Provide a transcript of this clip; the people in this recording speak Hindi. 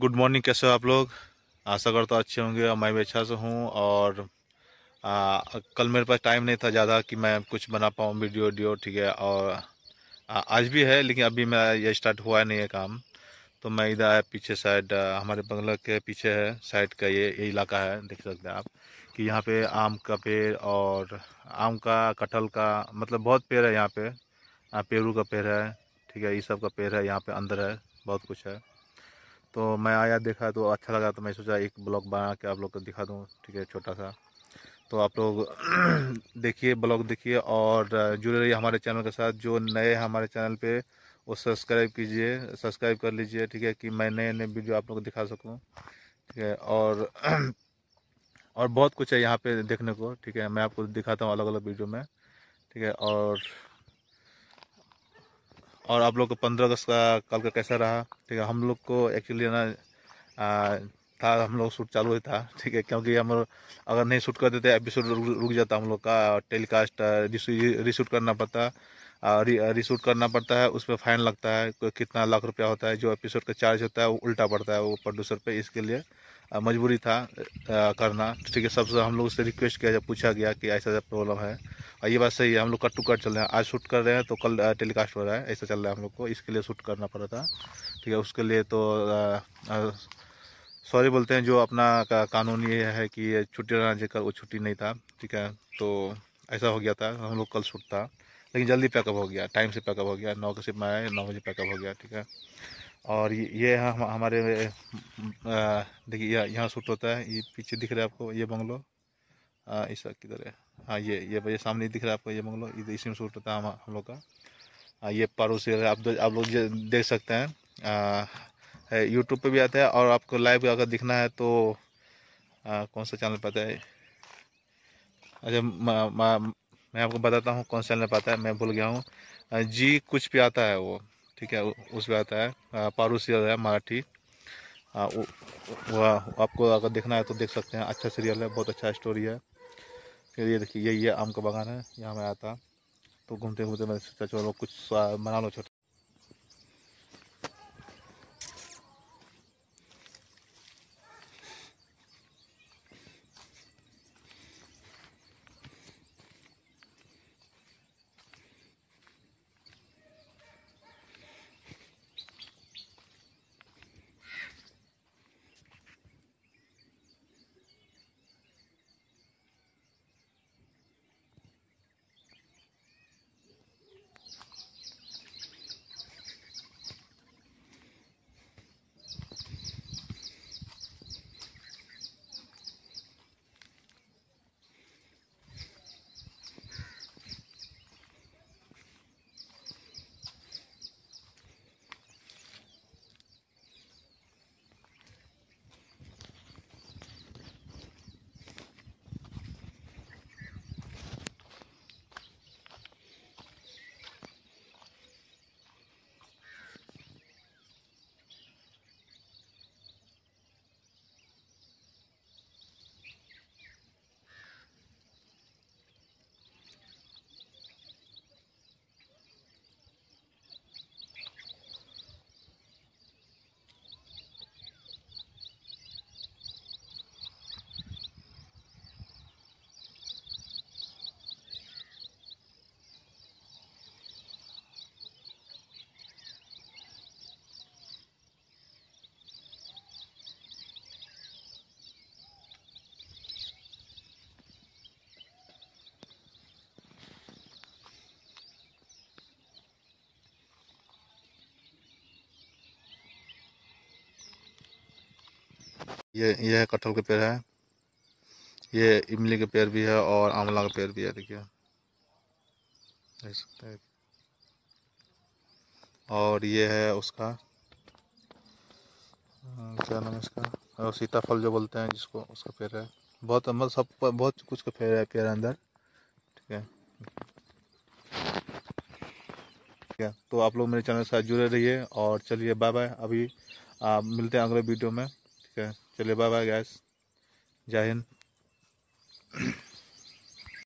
गुड मॉर्निंग कैसे हो आप लोग आशा करता तो अच्छे होंगे और मैं भी अच्छा से हूँ और आ, कल मेरे पास टाइम नहीं था ज़्यादा कि मैं कुछ बना पाऊँ वीडियो वीडियो ठीक है और आ, आज भी है लेकिन अभी मैं ये स्टार्ट हुआ है नहीं है काम तो मैं इधर आया पीछे साइड हमारे बंगला के पीछे है साइड का ये ये इलाका है देख सकते हैं आप कि यहाँ पे आम का पेड़ और आम का कटहल का मतलब बहुत पेड़ है यहाँ पे पेरू का पेड़ है ठीक है ये सब का पेड़ है यहाँ पे अंदर है बहुत कुछ है तो मैं आया देखा तो अच्छा लगा तो मैं सोचा एक ब्लॉग बना के आप लोग को दिखा दूँ ठीक है छोटा सा तो आप लोग देखिए ब्लॉग देखिए और जुड़े रहिए हमारे चैनल के साथ जो नए हैं हमारे चैनल पे वो सब्सक्राइब कीजिए सब्सक्राइब कर लीजिए ठीक है कि मैं नए नए वीडियो आप लोग को दिखा सकूँ ठीक है और और बहुत कुछ है यहाँ पे देखने को ठीक है मैं आपको दिखाता हूँ अलग अलग वीडियो में ठीक है और और आप लोग को पंद्रह अगस्त का कल का कैसा रहा ठीक है हम लोग को एक्चुअली ना आ, था हम लोग शूट चालू ही था ठीक है क्योंकि हम अगर नहीं शूट कर देते एपिसोड रुक, जाता हम लोग का टेलीकास्ट रिशूट करना पड़ता री रीशूट करना पड़ता है उस पर फ़ाइन लगता है कोई कितना लाख रुपया होता है जो एपिसोड का चार्ज होता है वो उल्टा पड़ता है वो प्रोड्यूसर पे इसके लिए मजबूरी था करना ठीक है सबसे हम लोग से रिक्वेस्ट किया पूछा गया कि ऐसा ऐसा प्रॉब्लम है और ये बात सही है हम लोग कट टू कट चल रहे हैं आज शूट कर रहे हैं तो कल टेलीकास्ट हो रहा है ऐसा चल रहा है हम लोग को इसके लिए शूट करना पड़ा था ठीक है उसके लिए तो सॉरी बोलते हैं जो अपना का कानून ये है कि छुट्टी रहना चाहिए वो छुट्टी नहीं था ठीक है तो ऐसा हो गया था हम लोग कल शूट था लेकिन जल्दी पैकअप हो गया टाइम से पैकअप हो गया नौ के सिर्फ मैं आया नौ बजे पैकअप हो गया ठीक है और ये हम हमारे देखिए यहाँ शूट होता है ये पीछे दिख रहा है आपको ये बंगलो ईसा किधर है हाँ ये ये भैया सामने दिख रहा है आपको ये मंगलो तो इसी में शूट होता है हम हम लोग का आ, ये पड़ोसी है आप आप लोग देख सकते हैं यूट्यूब पे भी आता है और आपको लाइव अगर दिखना है तो आ, कौन सा चैनल पता है अच्छा मैं आपको बताता हूँ कौन सा चैनल पाता है मैं भूल गया हूँ जी कुछ भी आता है वो ठीक है उस पर आता है पारू है मराठी वो आपको अगर देखना है तो देख सकते हैं अच्छा सीरियल है बहुत अच्छा स्टोरी है फिर ये देखिए ये ये आम का बागान है यहाँ मैं आता तो घूमते घूमते मैंने सोचा चलो कुछ बना लो छोटा ये ये है कटहल का पेड़ है ये इमली का पेड़ भी है और आंवला का पेड़ भी है देखिए देख सकते हैं और ये है उसका क्या नाम है इसका और सीताफल जो बोलते हैं जिसको उसका पेड़ है बहुत मतलब सब बहुत कुछ का पेड़ है पेड़ है अंदर ठीक है ठीक है तो आप लोग मेरे चैनल से जुड़े रहिए और चलिए बाय बाय अभी आप मिलते हैं अगले वीडियो में ठीक है चलिए बाय बाय गैस जय हिंद